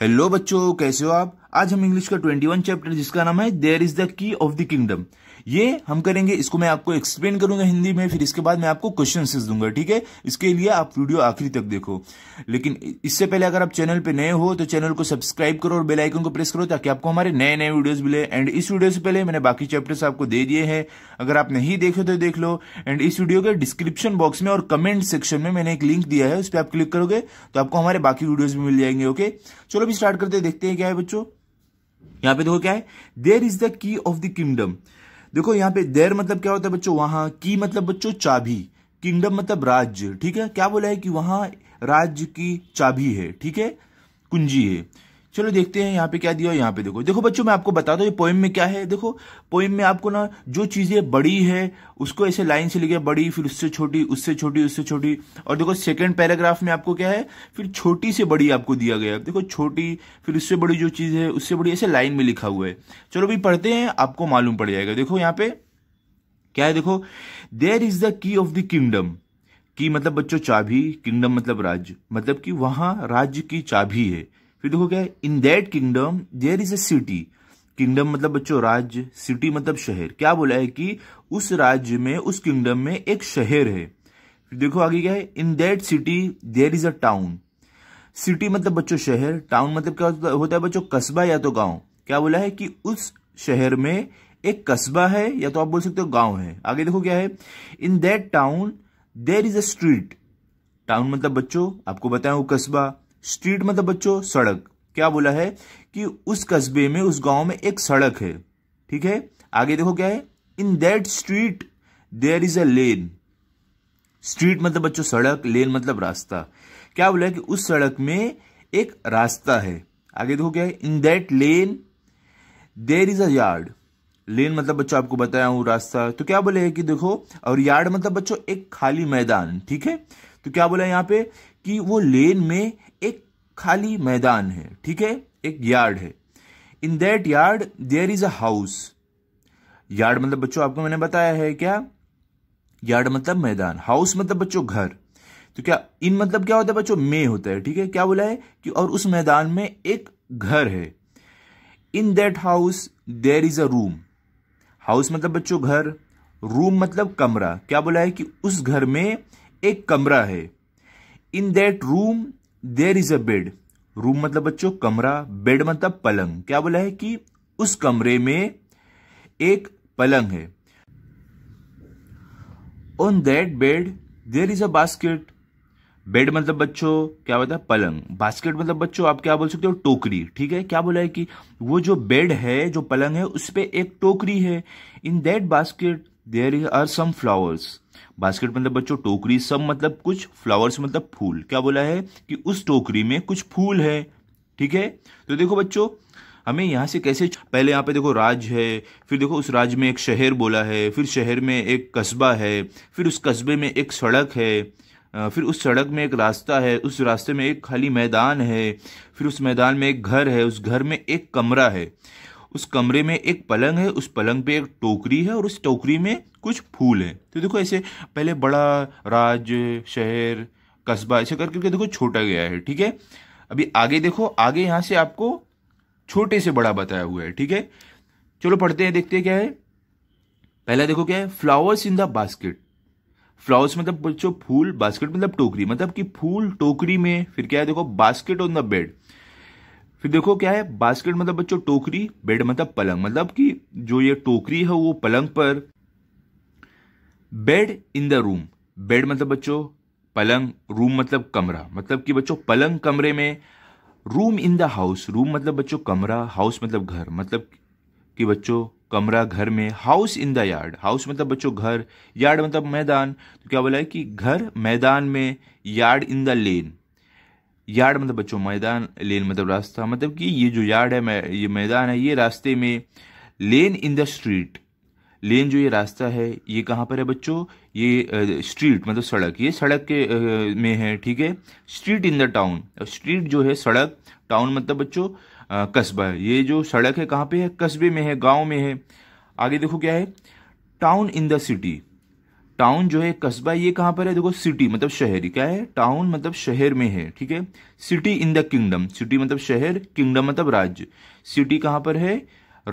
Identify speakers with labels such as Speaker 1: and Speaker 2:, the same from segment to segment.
Speaker 1: hello बच्चों कैसे हो आप आज हम इंग्लिश का 21 चैप्टर जिसका नाम है there is the key of the kingdom ये हम करेंगे इसको मैं आपको एक्सप्लेन करूंगा हिंदी में फिर इसके बाद मैं आपको क्वेश्चन दूंगा ठीक है इसके लिए आप वीडियो आखिरी तक देखो लेकिन इससे पहले अगर आप चैनल पे नए हो तो चैनल को सब्सक्राइब करो और बेलाइकन को प्रेस करो ताकि आपको हमारे नए नए वीडियोज मिले एंड इस वीडियो से पहले मैंने बाकी चैप्टर्स आपको दे दिए हैं अगर आप नहीं देखे तो देख लो एंड इस वीडियो के डिस्क्रिप्शन बॉक्स में और कमेंट सेक्शन में मैंने एक लिंक दिया है उस पर आप क्लिक करोगे तो आपको हमारे बाकी वीडियोज भी मिल जाएंगे ओके चलो भी स्टार्ट करते देखते हैं क्या है बच्चों यहां पे देखो क्या है there is the key of the kingdom देखो यहां पे देर मतलब क्या होता है बच्चों वहां की मतलब बच्चों चाबी किंगडम मतलब राज्य ठीक है क्या बोला है कि वहां राज्य की चाबी है ठीक है कुंजी है चलो देखते हैं यहाँ पे क्या दिया यहाँ पे देखो देखो बच्चों मैं आपको बता दू ये पोइम में क्या है देखो पोइम में आपको ना जो चीज़ें बड़ी है उसको ऐसे लाइन से लिखे बड़ी फिर उससे छोटी उससे छोटी उससे छोटी और देखो सेकंड पैराग्राफ में आपको क्या है फिर छोटी से बड़ी आपको दिया गया देखो छोटी फिर उससे बड़ी जो चीज़ है उससे बड़ी ऐसे लाइन में लिखा हुआ है चलो भाई पढ़ते हैं आपको मालूम पड़ जाएगा देखो यहाँ पे क्या है देखो there is the key of the kingdom key मतलब बच्चों चाभी किंगडम मतलब राज्य मतलब कि वहां राज्य की चाभी है फिर देखो क्या है in that kingdom there is a city kingdom मतलब बच्चों राज्य सिटी मतलब शहर क्या बोला है कि उस राज्य में उस किंगडम में एक शहर है फिर देखो आगे क्या है in that city there is a town city मतलब बच्चों शहर टाउन मतलब क्या होता है बच्चों कस्बा या तो गांव क्या बोला है कि उस शहर में एक कस्बा है या तो आप बोल सकते हो गांव है आगे देखो क्या है in that town there is a street town मतलब बच्चों आपको बताया वो कस्बा स्ट्रीट मतलब बच्चों सड़क क्या बोला है कि उस कस्बे में उस गांव में एक सड़क है ठीक है आगे देखो क्या है in that street there is a lane street मतलब बच्चों सड़क लेन मतलब रास्ता क्या बोला है कि उस सड़क में एक रास्ता है आगे देखो क्या है in that lane there is a yard lane मतलब बच्चों आपको बताया हूं रास्ता तो क्या बोले है कि देखो और यार्ड मतलब बच्चों एक खाली मैदान ठीक है तो क्या बोला यहां पे कि वो लेन में एक खाली मैदान है ठीक है एक यार्ड है in that yard there is a house yard मतलब बच्चों आपको मैंने बताया है क्या यार्ड मतलब मैदान हाउस मतलब बच्चों घर तो क्या इन मतलब क्या होता है बच्चों में होता है ठीक है क्या बोला है कि और उस मैदान में एक घर है in that house there is a room house मतलब बच्चों घर रूम मतलब कमरा क्या बोला है कि उस घर में एक कमरा है in that room there is a bed room मतलब बच्चों कमरा बेड मतलब पलंग क्या बोला है कि उस कमरे में एक पलंग है on that bed there is a basket bed मतलब बच्चों क्या बोलता है पलंग बास्केट मतलब बच्चों आप क्या बोल सकते हो टोकरी ठीक है क्या बोला है कि वो जो बेड है जो पलंग है उस पर एक टोकरी है in that basket there are some flowers basket मतलब बच्चों टोकरी सब मतलब कुछ फ्लावर्स मतलब फूल क्या बोला है कि उस टोकरी में कुछ फूल है ठीक है तो देखो बच्चों हमें यहाँ से कैसे पहले यहाँ पे देखो राज है फिर देखो उस राज्य में एक शहर बोला है फिर शहर में एक कस्बा है फिर उस कस्बे में एक सड़क है फिर उस सड़क में एक रास्ता है उस रास्ते में एक खाली मैदान है फिर उस मैदान में एक घर है उस घर में एक कमरा है उस कमरे में एक पलंग है उस पलंग पे एक टोकरी है और उस टोकरी में कुछ फूल है तो देखो ऐसे पहले बड़ा राज्य शहर कस्बा ऐसे करके कर देखो छोटा गया है ठीक है अभी आगे देखो आगे यहाँ से आपको छोटे से बड़ा बताया हुआ है ठीक है चलो पढ़ते हैं देखते हैं क्या है पहला देखो क्या है flowers in the basket flowers मतलब बच्चों फूल बास्केट मतलब टोकरी मतलब कि फूल टोकरी में फिर क्या है देखो बास्केट ऑन द बेड फिर देखो क्या है बास्केट मतलब बच्चों टोकरी बेड मतलब पलंग मतलब कि जो ये टोकरी है वो पलंग पर bed in the room bed मतलब बच्चों पलंग रूम मतलब कमरा मतलब कि बच्चों पलंग कमरे में room in the house room मतलब बच्चों कमरा हाउस मतलब घर मतलब कि बच्चों कमरा घर में house in the yard house मतलब बच्चों घर यार्ड मतलब मैदान तो क्या बोला है कि घर मैदान में yard in the lane yard मतलब बच्चों मैदान लेन मतलब रास्ता मतलब कि ये जो यार्ड है ये मैदान है ये रास्ते में लेन इन द स्ट्रीट लेन जो ये रास्ता है ये कहाँ पर है बच्चों ये स्ट्रीट मतलब सड़क ये सड़क के में है ठीक है street in the town street जो है सड़क टाउन मतलब बच्चों कस्बा है ये जो सड़क है कहाँ पे है कस्बे में है गांव में है आगे देखो क्या है town in the city town जो है कस्बा ये कहां पर है देखो सिटी मतलब शहर क्या है टाउन मतलब शहर में है ठीक है city in the kingdom city मतलब शहर किंगडम मतलब राज्य सिटी कहां पर है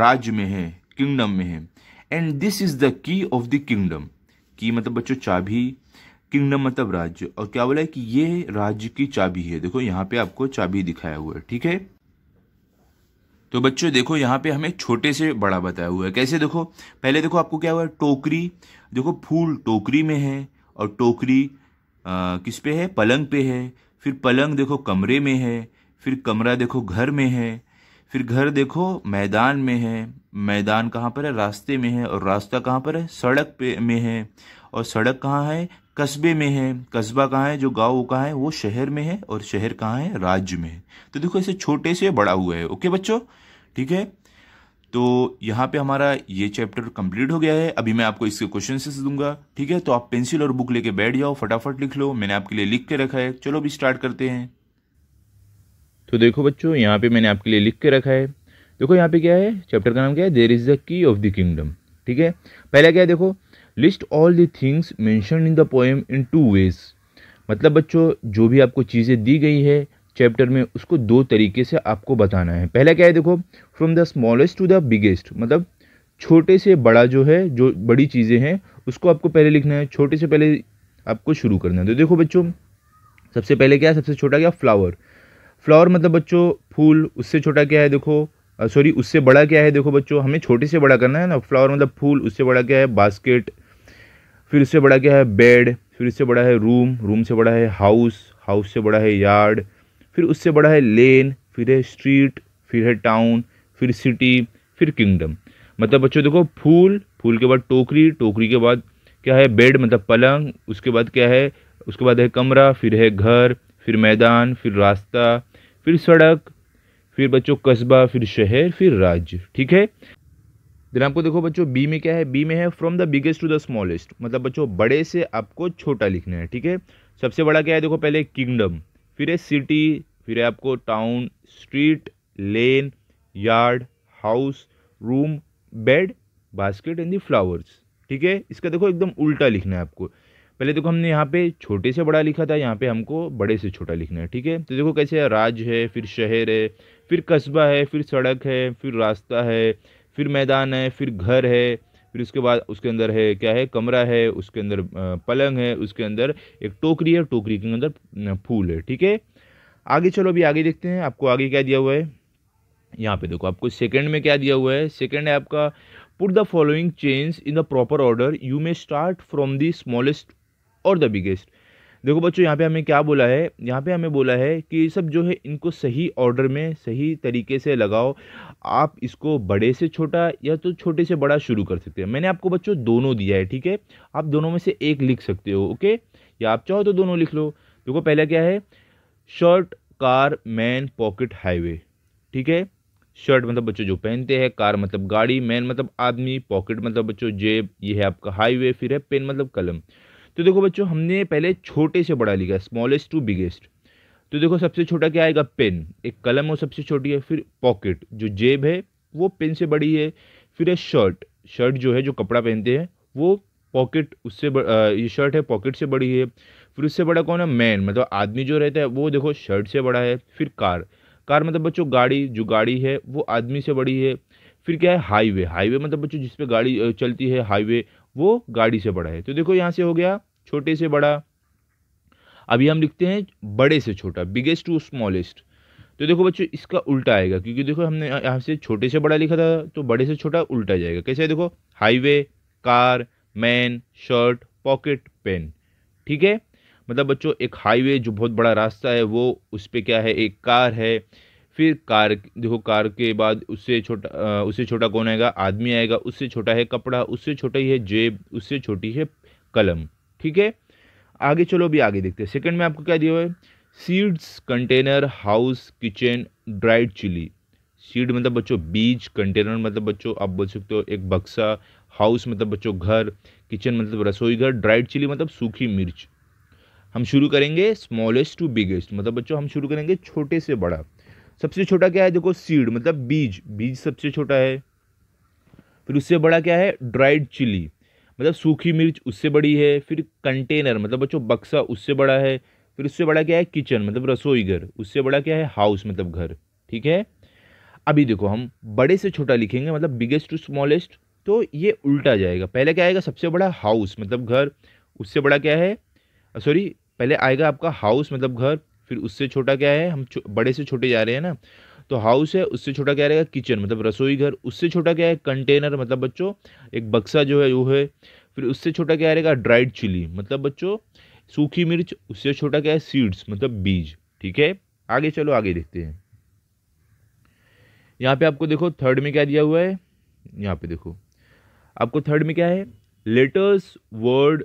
Speaker 1: राज्य में है किंगडम में है and this is the key of the kingdom key मतलब बच्चों चाबी किंगडम मतलब राज्य और क्या बोला है कि ये राज्य की चाबी है देखो यहाँ पे आपको चाबी दिखाया हुआ है ठीक है तो बच्चों देखो यहाँ पे हमें छोटे से बड़ा बताया हुआ है कैसे देखो पहले देखो आपको क्या हुआ है टोकरी देखो फूल टोकरी में है और टोकरी आ, किस पे है पलंग पे है फिर पलंग देखो कमरे में है फिर कमरा देखो घर में है फिर घर देखो मैदान में है मैदान कहाँ पर है रास्ते में है और रास्ता कहाँ पर है सड़क पे में है और सड़क कहाँ है कस्बे में है कस्बा कहाँ है जो गांव वो कहाँ है वो शहर में है और शहर कहाँ है राज्य में है तो देखो ऐसे छोटे से बड़ा हुआ है ओके बच्चों ठीक है तो यहाँ पे हमारा ये चैप्टर कंप्लीट हो गया है अभी मैं आपको इसके क्वेश्चन से दूंगा ठीक है तो आप पेंसिल और बुक लेके बैठ जाओ फटाफट लिख लो मैंने आपके लिए लिख के रखा है चलो अभी स्टार्ट करते हैं तो देखो बच्चों यहाँ पे मैंने आपके लिए लिख के रखा है देखो यहाँ पे क्या है चैप्टर का नाम क्या है there is the key of the kingdom ठीक है पहला क्या है देखो list all the things mentioned in the poem in two ways मतलब बच्चों जो भी आपको चीज़ें दी गई है चैप्टर में उसको दो तरीके से आपको बताना है पहला क्या है देखो from the smallest to the biggest मतलब छोटे से बड़ा जो है जो बड़ी चीज़ें हैं उसको आपको पहले लिखना है छोटे से पहले आपको शुरू करना है तो देखो बच्चों सबसे पहले क्या है सबसे छोटा क्या फ्लावर फ्लावर मतलब बच्चों फूल उससे छोटा क्या है देखो सॉरी उससे बड़ा क्या है देखो बच्चों हमें छोटे से बड़ा करना है ना फ्लावर मतलब फूल उससे बड़ा क्या है बास्केट फिर उससे बड़ा क्या है बेड फिर उससे बड़ा है रूम रूम से बड़ा है हाउस हाउस से बड़ा है यार्ड फिर उससे बड़ा है लेन फिर है स्ट्रीट फिर है टाउन फिर सिटी फिर किंगडम मतलब बच्चों देखो फूल फूल के बाद टोकरी टोकरी के बाद क्या है बेड मतलब पलंग उसके बाद क्या है उसके बाद है कमरा फिर है घर फिर मैदान फिर रास्ता फिर सड़क फिर बच्चों कस्बा फिर शहर फिर राज्य ठीक है देन आपको देखो बच्चों बी में क्या है बी में है from the biggest to the smallest मतलब बच्चों बड़े से आपको छोटा लिखना है ठीक है सबसे बड़ा क्या है देखो पहले किंगडम फिर है सिटी फिर है आपको town street lane yard house room bed basket and the flowers ठीक है इसका देखो एकदम उल्टा लिखना है आपको पहले देखो हमने यहाँ पे छोटे से बड़ा लिखा था यहाँ पे हमको बड़े से छोटा लिखना है ठीक है तो देखो कैसे है राज है फिर शहर है फिर कस्बा है फिर सड़क है फिर रास्ता है फिर मैदान है फिर घर है फिर उसके बाद उसके अंदर है क्या है कमरा है उसके अंदर पलंग है उसके अंदर एक टोकरी है टोकरी के अंदर फूल है ठीक है आगे चलो अभी आगे देखते हैं आपको आगे क्या दिया हुआ है यहाँ पे देखो आपको सेकंड में क्या दिया हुआ है सेकंड है आपका put the following change in the proper order you may start from the smallest और द बिगेस्ट देखो बच्चों यहाँ पे हमें क्या बोला है यहाँ पे हमें बोला है कि ये सब जो है इनको सही ऑर्डर में सही तरीके से लगाओ आप इसको बड़े से छोटा या तो छोटे से बड़ा शुरू कर सकते हैं मैंने आपको बच्चों दोनों दिया है ठीक है आप दोनों में से एक लिख सकते हो ओके या आप चाहो तो दोनों लिख लो देखो पहला क्या है shirt car man pocket highway ठीक है शर्ट मतलब बच्चों जो पहनते हैं कार मतलब गाड़ी मैन मतलब आदमी पॉकेट मतलब बच्चों जेब ये है आपका हाईवे फिर है पेन मतलब कलम तो देखो बच्चों हमने पहले छोटे से बड़ा लिखा स्मॉलेस्ट टू बिगेस्ट तो देखो सबसे छोटा क्या आएगा पेन एक कलम और सबसे छोटी है फिर पॉकेट जो जेब है वो पेन से बड़ी है फिर है शर्ट शर्ट जो है जो कपड़ा पहनते हैं वो पॉकेट उससे ये शर्ट है पॉकेट से बड़ी है फिर उससे बड़ा कौन है मैन मतलब आदमी जो रहता है वो देखो शर्ट से बड़ा है फिर कार कार मतलब बच्चों गाड़ी जो गाड़ी है वो आदमी से बड़ी है फिर क्या है हाईवे हाईवे मतलब बच्चों जिस पे गाड़ी चलती है हाईवे वो गाड़ी से बड़ा है तो देखो यहाँ से हो गया छोटे से बड़ा अभी हम लिखते हैं बड़े से छोटा बिगेस्ट टू स्मॉलेस्ट तो देखो बच्चों इसका उल्टा आएगा क्योंकि देखो हमने यहाँ से छोटे से बड़ा लिखा था तो बड़े से छोटा उल्टा जाएगा कैसे है देखो highway car man shirt pocket pen ठीक है मतलब बच्चों एक हाईवे जो बहुत बड़ा रास्ता है वो उस पर क्या है एक कार है फिर कार देखो कार के बाद उससे छोटा उससे छोटा कौन आएगा आदमी आएगा उससे छोटा है कपड़ा उससे छोटा ही है जेब उससे छोटी है कलम ठीक है आगे चलो अभी आगे देखते हैं सेकंड में आपको क्या दिया हुआ है seeds container house kitchen dried chilli seed मतलब बच्चों बीज कंटेनर मतलब बच्चों आप बोल सकते हो एक बक्सा हाउस मतलब बच्चों घर किचन मतलब रसोई घर ड्राइड चिली मतलब सूखी मिर्च हम शुरू करेंगे स्मॉलेस्ट टू बिगेस्ट मतलब बच्चों हम शुरू करेंगे छोटे से बड़ा सबसे छोटा क्या है देखो सीड मतलब बीज बीज सबसे छोटा है फिर उससे बड़ा क्या है ड्राइड चिली मतलब सूखी मिर्च उससे बड़ी है फिर कंटेनर मतलब बच्चों बक्सा उससे बड़ा है फिर उससे बड़ा क्या है किचन मतलब रसोई घर उससे बड़ा क्या है हाउस मतलब घर ठीक है अभी देखो हम बड़े से छोटा लिखेंगे मतलब बिगेस्ट टू स्मॉलेस्ट तो ये उल्टा जाएगा पहले क्या आएगा सबसे बड़ा हाउस मतलब घर उससे बड़ा क्या है सॉरी पहले आएगा आपका हाउस मतलब घर फिर उससे छोटा क्या है हम बड़े से छोटे जा रहे हैं ना तो हाउस है उससे छोटा क्या रहेगा किचन मतलब रसोई घर उससे छोटा क्या है कंटेनर मतलब बच्चों एक बक्सा जो है वो है फिर उससे छोटा क्या रहेगा ड्राइड चिली मतलब बच्चों सूखी मिर्च उससे छोटा क्या है सीड्स मतलब बीज ठीक है आगे चलो आगे देखते हैं यहाँ पे आपको देखो थर्ड में क्या दिया हुआ है यहाँ पे देखो आपको थर्ड में क्या है letters word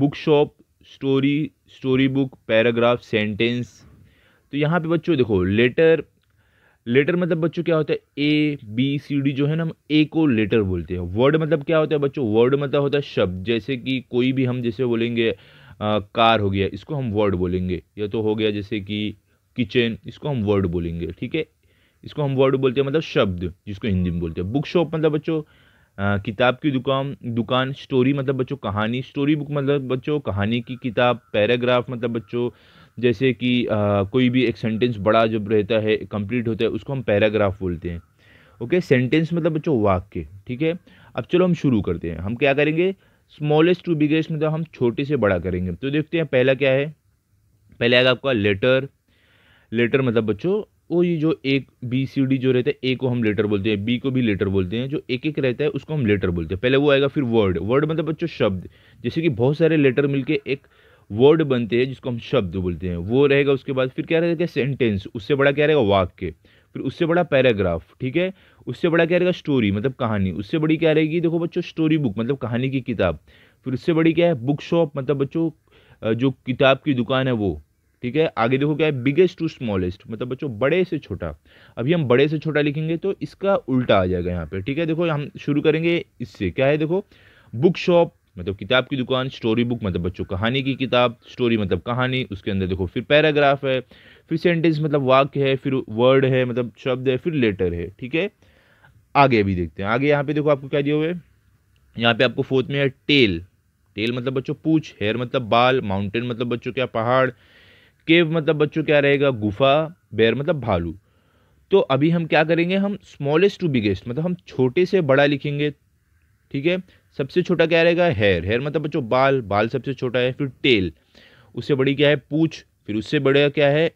Speaker 1: book shop story story book paragraph sentence तो यहाँ पे बच्चों देखो लेटर लेटर मतलब बच्चों क्या होता है ए बी सी डी जो है ना हम ए को लेटर बोलते हैं वर्ड मतलब क्या होता है बच्चों वर्ड मतलब होता है शब्द जैसे कि कोई भी हम जैसे बोलेंगे आ, कार हो गया इसको हम वर्ड बोलेंगे या तो हो गया जैसे कि किचन इसको हम वर्ड बोलेंगे ठीक है इसको हम वर्ड बोलते हैं मतलब शब्द जिसको हिंदी में बोलते हैं बुक शॉप मतलब बच्चों किताब की दुकान दुकान स्टोरी मतलब बच्चों कहानी स्टोरी बुक मतलब बच्चों कहानी की किताब पैराग्राफ मतलब बच्चों जैसे कि आ, कोई भी एक सेंटेंस बड़ा जब रहता है कंप्लीट होता है उसको हम पैराग्राफ बोलते हैं ओके सेंटेंस मतलब बच्चों वाक्य ठीक है अब चलो हम शुरू करते हैं हम क्या करेंगे स्मॉलेस्ट टू बिगेस्ट मतलब हम छोटे से बड़ा करेंगे तो देखते हैं पहला क्या है पहले आएगा आपका लेटर लेटर मतलब बच्चों वो ये जो एक बी सी डी जो रहता है ए को हम लेटर बोलते हैं बी को भी लेटर बोलते हैं जो एक एक रहता है उसको हम लेटर बोलते हैं पहले वो आएगा फिर वर्ड वर्ड मतलब बच्चों शब्द जैसे कि बहुत सारे लेटर मिलके एक वर्ड बनते हैं जिसको हम शब्द बोलते हैं वो रहेगा उसके बाद फिर क्या रहेगा सेंटेंस उससे बड़ा क्या रहेगा वाक्य फिर उससे बड़ा पैराग्राफ ठीक है उससे बड़ा क्या रहेगा स्टोरी मतलब कहानी उससे बड़ी क्या रहेगी देखो बच्चों स्टोरी बुक मतलब कहानी की किताब फिर उससे बड़ी क्या है बुक शॉप मतलब बच्चों जो किताब की दुकान है वो ठीक है आगे देखो क्या है बिगेस्ट टू स्मॉलेस्ट मतलब बच्चों बड़े से छोटा अभी हम बड़े से छोटा लिखेंगे तो इसका उल्टा आ जाएगा यहाँ पे ठीक है देखो हम शुरू करेंगे इससे क्या है देखो बुक शॉप मतलब किताब की दुकान स्टोरी बुक मतलब बच्चों कहानी की किताब स्टोरी मतलब कहानी उसके अंदर देखो फिर पैराग्राफ है फिर सेंटेंस मतलब वाक्य है फिर वर्ड है मतलब शब्द है फिर लेटर है ठीक है आगे अभी देखते हैं आगे यहाँ पे देखो आपको क्या दिया हुआ है यहाँ पे आपको फोर्थ में है टेल टेल मतलब बच्चों पूछ हेयर मतलब बाल माउंटेन मतलब बच्चों क्या पहाड़ केव मतलब बच्चों क्या रहेगा गुफा बेर मतलब भालू तो अभी हम क्या करेंगे हम स्मॉलेस्ट टू बिगेस्ट मतलब हम छोटे से बड़ा लिखेंगे ठीक है सबसे छोटा क्या रहेगा हेयर हेयर मतलब बच्चों बाल बाल सबसे छोटा है फिर टेल उससे बड़ी क्या है पूछ फिर उससे बड़ा क्या है,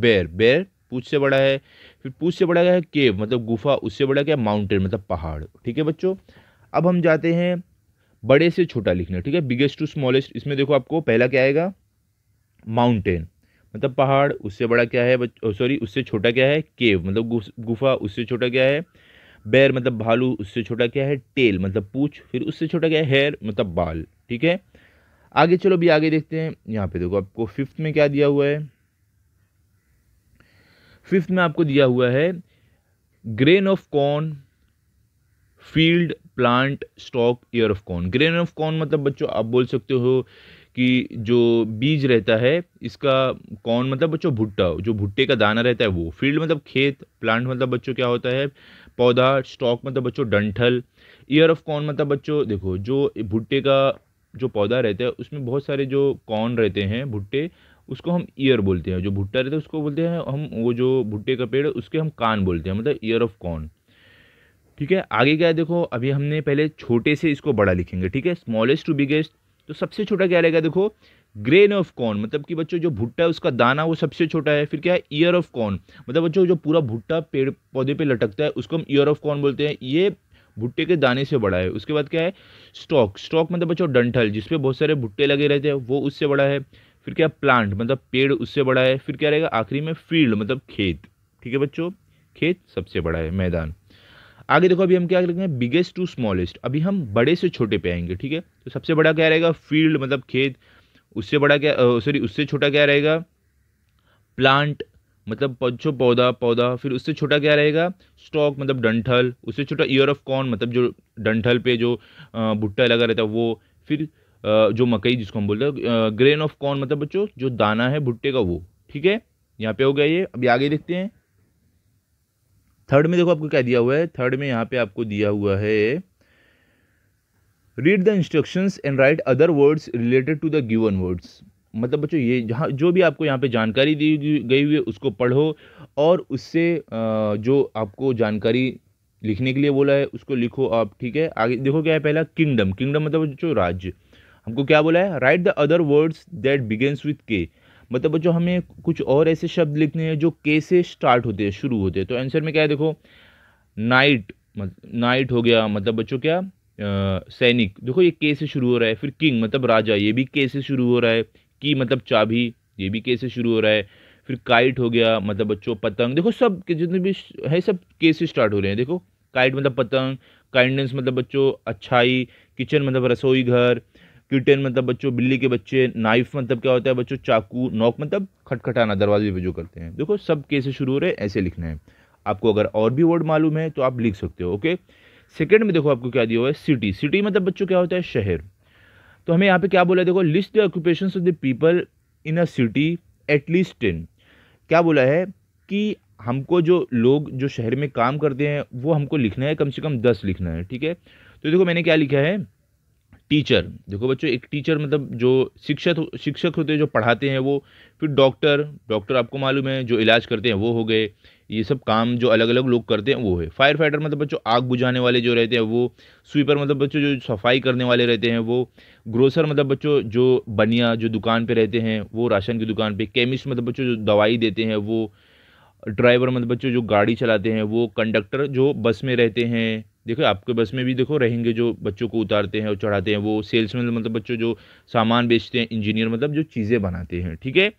Speaker 1: बेर बेर पूछ से बड़ा है फिर पूछ से बड़ा क्या है केव मतलब गुफा उससे बड़ा क्या है माउंटेन मतलब पहाड़ ठीक है बच्चों अब हम जाते हैं बड़े से छोटा लिखने ठीक है बिगेस्ट टू स्मॉलेस्ट इसमें देखो आपको पहला क्या आएगा माउंटेन मतलब पहाड़ उससे बड़ा क्या है सॉरी उससे छोटा क्या है केव मतलब गुफा उससे छोटा क्या है बैर मतलब भालू उससे छोटा क्या है टेल मतलब पूछ फिर उससे छोटा क्या है हेयर मतलब बाल ठीक है आगे चलो अभी आगे देखते हैं यहाँ पे देखो आपको फिफ्थ में क्या दिया हुआ है फिफ्थ में आपको दिया हुआ है grain of corn field plant stalk ear of corn grain of corn मतलब बच्चों आप बोल सकते हो कि जो बीज रहता है इसका कौन मतलब बच्चों भुट्टा जो भुट्टे का दाना रहता है वो फील्ड मतलब खेत प्लांट मतलब बच्चों क्या होता है पौधा स्टॉक मतलब बच्चों डंठल ईयर ऑफ कॉर्न मतलब बच्चों देखो जो भुट्टे का जो पौधा रहता है उसमें बहुत सारे जो कॉर्न रहते हैं भुट्टे उसको हम ईयर बोलते हैं जो भुट्टा रहता है उसको बोलते हैं हम वो जो भुट्टे का पेड़ उसके हम कान बोलते हैं मतलब ईयर ऑफ कॉर्न ठीक है आगे क्या है देखो अभी हमने पहले छोटे से इसको बड़ा लिखेंगे ठीक है स्मॉलेस्ट टू बिगेस्ट तो सबसे छोटा क्या रहेगा देखो ग्रेन ऑफ कॉर्न मतलब कि बच्चों जो भुट्टा है उसका दाना वो सबसे छोटा है फिर क्या है ईयर ऑफ कॉर्न मतलब बच्चों जो पूरा भुट्टा पेड़ पौधे पे लटकता है उसको हम ईयर ऑफ कॉर्न बोलते हैं ये भुट्टे के दाने से बड़ा है उसके बाद क्या है स्टॉक स्टॉक मतलब बच्चों डंठल जिसपे बहुत सारे भुट्टे लगे रहते हैं वो उससे बड़ा है फिर क्या प्लांट मतलब पेड़ उससे बड़ा है फिर क्या रहेगा आखिरी में फील्ड मतलब खेत ठीक है बच्चों खेत सबसे बड़ा है मैदान आगे देखो अभी हम क्या करेंगे बिगेस्ट टू स्मॉलेस्ट अभी हम बड़े से छोटे पे आएंगे ठीक है तो सबसे बड़ा क्या रहेगा फील्ड मतलब खेत उससे बड़ा क्या सॉरी उससे छोटा क्या रहेगा प्लांट मतलब जो पौधा पौधा फिर उससे छोटा क्या रहेगा स्टॉक मतलब डंठल उससे छोटा ईयर ऑफ कॉर्न मतलब जो डंठल पे जो भुट्टा लगा रहता है वो फिर जो मकई जिसको हम बोलते हैं ग्रेन ऑफ कॉर्न मतलब बच्चों जो दाना है भुट्टे का वो ठीक है यहाँ पे हो गया ये अभी आगे देखते हैं थर्ड में देखो आपको क्या दिया हुआ है थर्ड में यहाँ पे आपको दिया हुआ है read the instructions and write other words related to the given words मतलब बच्चों ये जहाँ जो भी आपको यहाँ पे जानकारी दी गई हुई है उसको पढ़ो और उससे जो आपको जानकारी लिखने के लिए बोला है उसको लिखो आप ठीक है आगे देखो क्या है पहला किंगडम किंगडम मतलब जो राज्य हमको क्या बोला है write the other words that begins with K मतलब बच्चों हमें कुछ और ऐसे शब्द लिखने हैं जो के से स्टार्ट होते हैं शुरू होते हैं तो आंसर में क्या है देखो नाइट नाइट हो गया मतलब बच्चों क्या सैनिक देखो ये के से शुरू हो रहा है फिर किंग मतलब राजा ये भी के से शुरू हो रहा है की मतलब चाबी ये भी के से शुरू हो रहा है फिर काइट हो गया मतलब बच्चों पतंग देखो सब के जितने भी है सब के से स्टार्ट हो रहे हैं देखो काइट मतलब पतंग काइंडनेस मतलब बच्चों अच्छाई किचन मतलब रसोई घर किटन मतलब बच्चों बिल्ली के बच्चे नाइफ मतलब क्या होता है बच्चों चाकू नॉक मतलब खटखटाना दरवाजे पे जो करते हैं देखो सब के से शुरू हो रहे हैं ऐसे लिखना है आपको अगर और भी वर्ड मालूम है तो आप लिख सकते हो ओके सेकेंड में देखो आपको क्या दिया हुआ है सिटी सिटी मतलब बच्चों क्या होता है शहर तो हमें यहाँ पे क्या बोला है देखो list the occupation of the people in a city at least ten क्या बोला है कि हमको जो लोग जो शहर में काम करते हैं वो हमको लिखना है कम से कम दस लिखना है ठीक है तो देखो मैंने क्या लिखा है टीचर देखो बच्चों एक टीचर मतलब जो शिक्षक शिक्षक होते हैं जो पढ़ाते हैं वो फिर डॉक्टर डॉक्टर आपको मालूम है जो इलाज करते हैं वो हो गए ये सब काम जो अलग अलग लोग करते हैं वो है फायर फाइटर मतलब बच्चों आग बुझाने वाले जो रहते हैं वो स्वीपर मतलब बच्चों जो सफाई करने वाले रहते हैं वो ग्रोसर मतलब बच्चों जो बनिया जो दुकान पे रहते हैं वो राशन की दुकान पे केमिस्ट मतलब बच्चों जो दवाई देते हैं वो ड्राइवर मतलब बच्चों जो गाड़ी चलाते हैं वो कंडक्टर जो बस में रहते हैं देखो आपके बस में भी देखो रहेंगे जो बच्चों को उतारते हैं और चढ़ाते हैं वो सेल्समैन मतलब बच्चों जो सामान बेचते हैं इंजीनियर मतलब जो चीज़ें बनाते हैं ठीक है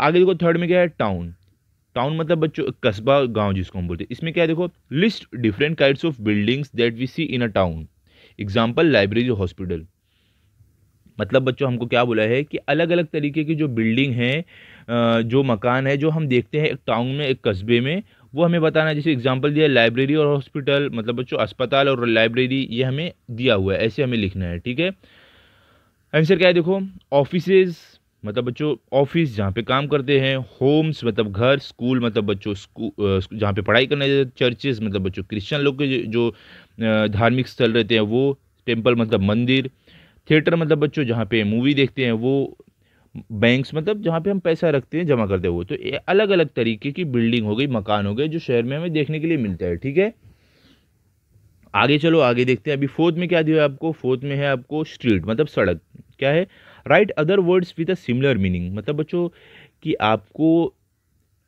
Speaker 1: आगे देखो थर्ड में क्या है टाउन टाउन मतलब बच्चों कस्बा गांव जिसको हम बोलते हैं इसमें क्या है देखो list different kinds of buildings that we see in a town example library hospital मतलब बच्चों हमको क्या बोला है कि अलग अलग तरीके की जो बिल्डिंग है जो मकान है जो हम देखते हैं एक टाउन में एक कस्बे में वो हमें बताना है जैसे एग्जाम्पल दिया लाइब्रेरी और हॉस्पिटल मतलब बच्चों अस्पताल और लाइब्रेरी ये हमें दिया हुआ है ऐसे हमें लिखना है ठीक है आंसर क्या है देखो ऑफिसेज़ मतलब बच्चों ऑफिस जहाँ पे काम करते हैं होम्स मतलब घर स्कूल मतलब बच्चों स्कूल जहाँ पे पढ़ाई करने जाते चर्चेस मतलब बच्चों क्रिश्चियन लोग के जो धार्मिक स्थल रहते हैं वो टेम्पल मतलब मंदिर थिएटर मतलब बच्चों जहाँ पे मूवी देखते हैं वो बैंक्स मतलब जहाँ पे हम पैसा रखते हैं जमा करते हैं वो तो अलग अलग तरीके की बिल्डिंग हो गई मकान हो गए जो शहर में हमें देखने के लिए मिलता है ठीक है आगे चलो आगे देखते हैं अभी फोर्थ में क्या दिया है आपको फोर्थ में है आपको स्ट्रीट मतलब सड़क क्या है write other words with a similar meaning मतलब बच्चों कि आपको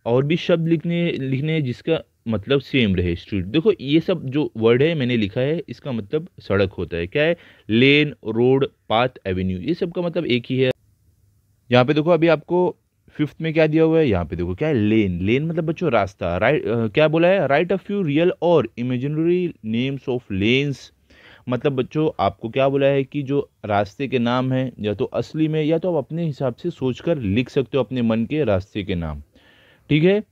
Speaker 1: और भी शब्द लिखने लिखने जिसका मतलब सेम रहे स्ट्रीट देखो ये सब जो वर्ड है मैंने लिखा है इसका मतलब सड़क होता है क्या है लेन रोड पाथ एवेन्यू ये सब का मतलब एक ही है यहाँ पे देखो अभी आपको फिफ्थ में क्या दिया हुआ है यहाँ पे देखो क्या है लेन लेन मतलब बच्चों रास्ता राइट आ, क्या बोला है राइट अ फ्यू रियल और इमेजिनरी नेम्स ऑफ लेन्स मतलब बच्चों आपको क्या बोला है कि जो रास्ते के नाम हैं या तो असली में या तो आप अपने हिसाब से सोच कर लिख सकते हो अपने मन के रास्ते के नाम ठीक है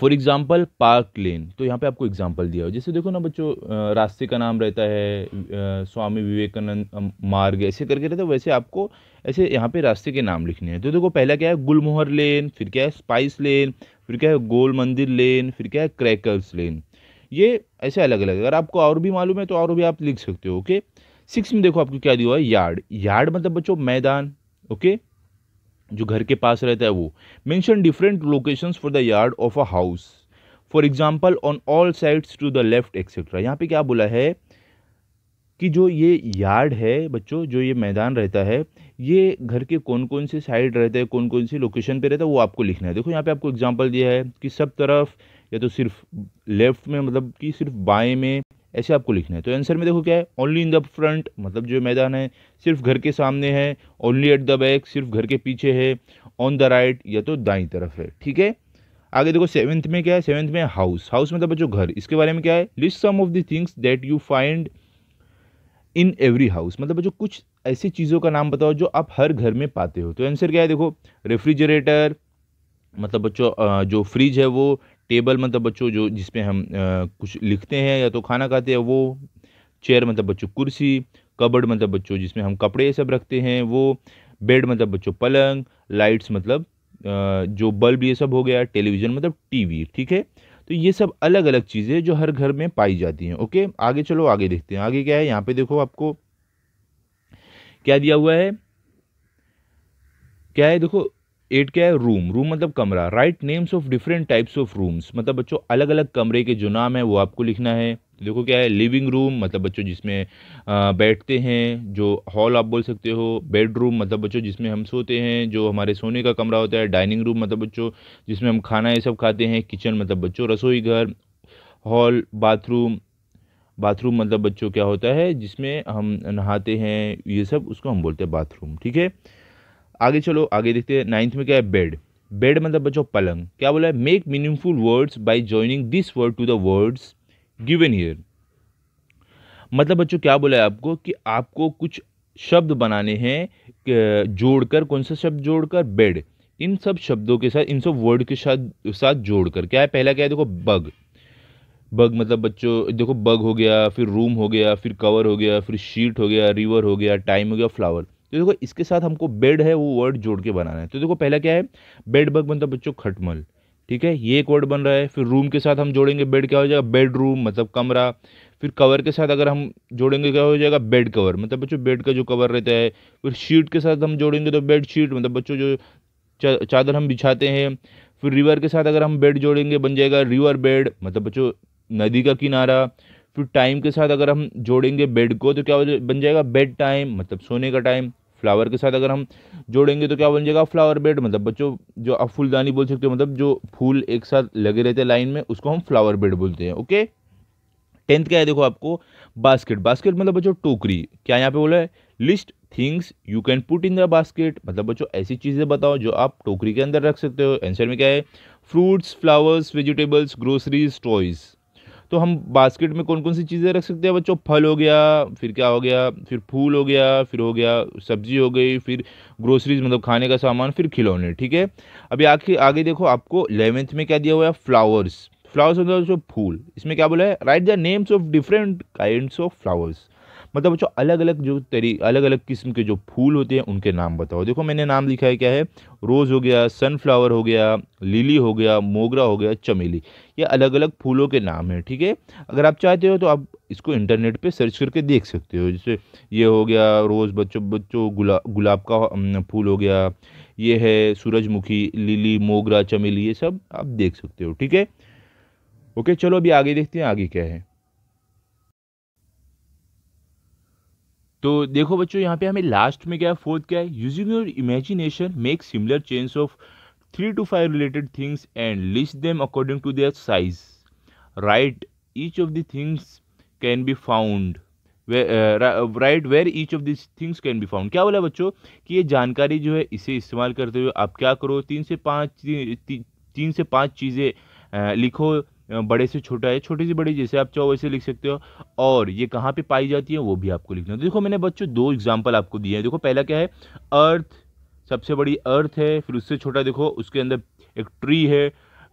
Speaker 1: फॉर एग्ज़ाम्पल पार्क लेन तो यहाँ पे आपको एग्ज़ाम्पल दिया हो जैसे देखो ना बच्चों रास्ते का नाम रहता है स्वामी विवेकानंद मार्ग ऐसे करके रहता है वैसे आपको ऐसे यहाँ पे रास्ते के नाम लिखने हैं तो देखो पहला क्या है गुलमोहर लेन फिर क्या है स्पाइस लेन फिर क्या है गोल मंदिर लेन फिर क्या है क्रैकर्स लेन ये ऐसे अलग अलग अगर आपको और भी मालूम है तो और भी आप लिख सकते हो ओके सिक्स में देखो आपको क्या दिया हुआ है यार्ड यार्ड मतलब बच्चों मैदान ओके जो घर के पास रहता है वो mention different locations for the yard of a house for example on all sides to the left etcetera यहाँ पे क्या बोला है कि जो ये यार्ड है बच्चों जो ये मैदान रहता है ये घर के कौन कौन से साइड रहते हैं कौन कौन से लोकेशन पे रहता है वो आपको लिखना है देखो यहाँ पे आपको एग्जांपल दिया है कि सब तरफ या तो सिर्फ लेफ़्ट में मतलब कि सिर्फ बाएं में ऐसे आपको लिखना है तो आंसर में देखो क्या है ओनली इन द फ्रंट मतलब जो मैदान है सिर्फ घर के सामने है ओनली एट द बैक सिर्फ घर के पीछे है ऑन द राइट या तो दाई तरफ है ठीक है आगे देखो सेवन्थ में क्या है सेवन्थ में हाउस हाउस मतलब जो घर इसके बारे में क्या है list some of the things that you find in every house मतलब जो कुछ ऐसी चीज़ों का नाम बताओ जो आप हर घर में पाते हो तो आंसर क्या है देखो रेफ्रिजरेटर मतलब बच्चों जो फ्रिज है वो टेबल मतलब बच्चों जो जिसपे हम आ, कुछ लिखते हैं या तो खाना खाते हैं वो चेयर मतलब बच्चों कुर्सी कबर्ड मतलब बच्चों जिसमें हम कपड़े सब रखते हैं वो बेड मतलब बच्चों पलंग लाइट्स मतलब जो बल्ब ये सब हो गया टेलीविज़न मतलब टीवी ठीक है तो ये सब अलग अलग चीज़ें जो हर घर में पाई जाती हैं ओके आगे चलो आगे देखते हैं आगे क्या है यहाँ पे देखो आपको क्या दिया हुआ है क्या है देखो एट क्या है रूम रूम मतलब कमरा write names of different types of rooms मतलब बच्चों अलग अलग कमरे के जो नाम है वो आपको लिखना है देखो क्या है लिविंग रूम मतलब बच्चों जिसमें बैठते हैं जो हॉल आप बोल सकते हो बेडरूम मतलब बच्चों जिसमें हम सोते हैं जो हमारे सोने का कमरा होता है डाइनिंग रूम मतलब बच्चों जिसमें हम खाना ये सब खाते हैं किचन मतलब बच्चों रसोई घर हॉल बाथरूम बाथरूम मतलब बच्चों क्या होता है जिसमें हम नहाते हैं ये सब उसको हम बोलते हैं बाथरूम ठीक है आगे चलो आगे देखते हैं नाइन्थ में क्या है बेड बेड मतलब बच्चों पलंग क्या बोला है make meaningful words by joining this word to the words given here मतलब बच्चों क्या बोला है आपको कि आपको कुछ शब्द बनाने हैं जोड़कर कौन सा शब्द जोड़कर बेड इन सब शब्दों के साथ इन सब वर्ड के साथ साथ जोड़कर क्या है पहला क्या है देखो बग बग मतलब बच्चों देखो बग हो गया फिर रूम हो गया फिर कवर हो गया फिर शीट हो गया रिवर हो गया टाइम हो गया फ्लावर तो देखो इसके साथ हमको बेड है वो वर्ड जोड़ के बनाना है तो देखो पहला क्या है बेड बग बनता बच्चों खटमल ठीक है ये एक वर्ड बन रहा है फिर रूम के साथ हम जोड़ेंगे बेड क्या हो जाएगा बेडरूम मतलब कमरा फिर कवर के साथ अगर हम जोड़ेंगे क्या हो जाएगा बेड कवर मतलब बच्चों बेड का जो कवर रहता है फिर शीट के साथ हम जोड़ेंगे तो बेड शीट मतलब बच्चों जो चादर हम बिछाते हैं फिर रिवर के साथ अगर हम बेड जोड़ेंगे बन जाएगा रिवर बेड मतलब बच्चों नदी का किनारा फिर टाइम के साथ अगर हम जोड़ेंगे बेड को तो क्या बन जाएगा बेड टाइम मतलब सोने का टाइम फ्लावर के साथ अगर हम जोड़ेंगे तो क्या बन जाएगा फ्लावर बेड मतलब बच्चों जो आप फूलदानी बोल सकते हो मतलब जो फूल एक साथ लगे रहते हैं लाइन में उसको हम फ्लावर बेड बोलते हैं ओके टेंथ क्या है देखो आपको बास्केट बास्केट मतलब बच्चों टोकरी क्या यहाँ पे बोला है list things you can put in the basket मतलब बच्चों ऐसी चीज़ें बताओ जो आप टोकरी के अंदर रख सकते हो आंसर में क्या है fruits flowers vegetables groceries toys तो हम बास्केट में कौन कौन सी चीज़ें रख सकते हैं बच्चों फल हो गया फिर क्या हो गया फिर फूल हो गया फिर हो गया सब्जी हो गई फिर ग्रोसरीज मतलब खाने का सामान फिर खिलौने ठीक है अभी आखिर आगे देखो आपको एलेवेंथ में क्या दिया हुआ है फ्लावर्स फ्लावर्स मतलब जो फूल इसमें क्या बोला है write the names of different kind of flowers मतलब बच्चों अलग अलग जो तरी अलग अलग किस्म के जो फूल होते हैं उनके नाम बताओ देखो मैंने नाम लिखा है क्या है रोज़ हो गया सनफ्लावर हो गया लिली हो गया मोगरा हो गया चमेली ये अलग अलग फूलों के नाम हैं ठीक है अगर आप चाहते हो तो आप इसको इंटरनेट पे सर्च करके देख सकते हो जैसे ये हो गया रोज़ बच्चों बच्चों गुला गुलाब का फूल हो गया ये है सूरजमुखी लिली मोगरा चमेली ये सब आप देख सकते हो ठीक है ओके चलो अभी आगे देखते हैं आगे क्या है तो देखो बच्चों यहाँ पे हमें लास्ट में क्या है फोर्थ क्या है using your imagination make similar change of three two five related things and list them according to their size right each of the things can be found right where each of this things can be found क्या बोला बच्चों कि ये जानकारी जो है इसे इस्तेमाल करते हुए आप क्या करो तीन से पाँच ती, ती, तीन से पाँच चीज़ें uh, लिखो बड़े से छोटा है छोटी से बड़ी जैसे आप चाहो वैसे लिख सकते हो और ये कहाँ पे पाई जाती है वो भी आपको लिखना है तो देखो मैंने बच्चों दो एग्जाम्पल आपको दिए हैं देखो पहला क्या है अर्थ सबसे बड़ी अर्थ है फिर उससे छोटा देखो उसके अंदर एक ट्री है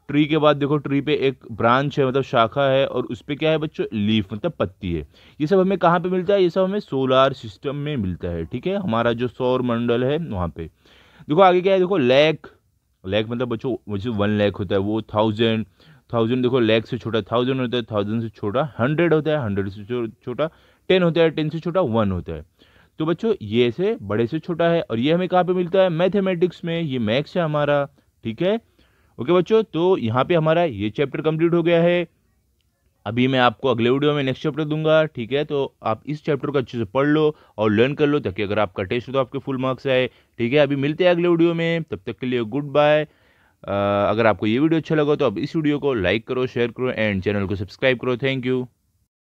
Speaker 1: ट्री के बाद देखो ट्री पे एक ब्रांच है मतलब शाखा है और उस पर क्या है बच्चों लीफ मतलब पत्ती है ये सब हमें कहाँ पे मिलता है ये सब हमें सोलार सिस्टम में मिलता है ठीक है हमारा जो सौर मंडल है वहाँ पे देखो आगे क्या है देखो लैक लैक मतलब बच्चों वन लैक होता है वो थाउजेंड थाउजेंड देखो लैक से छोटा थाउजेंड होता है थाउजेंड से छोटा हंड्रेड होता है हंड्रेड से छोटा टेन होता है टेन से छोटा वन होता है तो बच्चों ये से बड़े से छोटा है और ये हमें कहाँ पे मिलता है मैथमेटिक्स में ये मैथ्स है हमारा ठीक है ओके बच्चों तो यहाँ पे हमारा ये चैप्टर कंप्लीट हो गया है अभी मैं आपको अगले वीडियो में नेक्स्ट चैप्टर दूंगा ठीक है तो आप इस चैप्टर को अच्छे से पढ़ लो और लर्न कर लो ताकि अगर आपका टेस्ट हो तो आपके फुल मार्क्स आए ठीक है अभी मिलते हैं अगले वीडियो में तब तक के लिए गुड बाय अगर आपको ये वीडियो अच्छा लगा तो आप इस वीडियो को लाइक करो शेयर करो एंड चैनल को सब्सक्राइब करो थैंक यू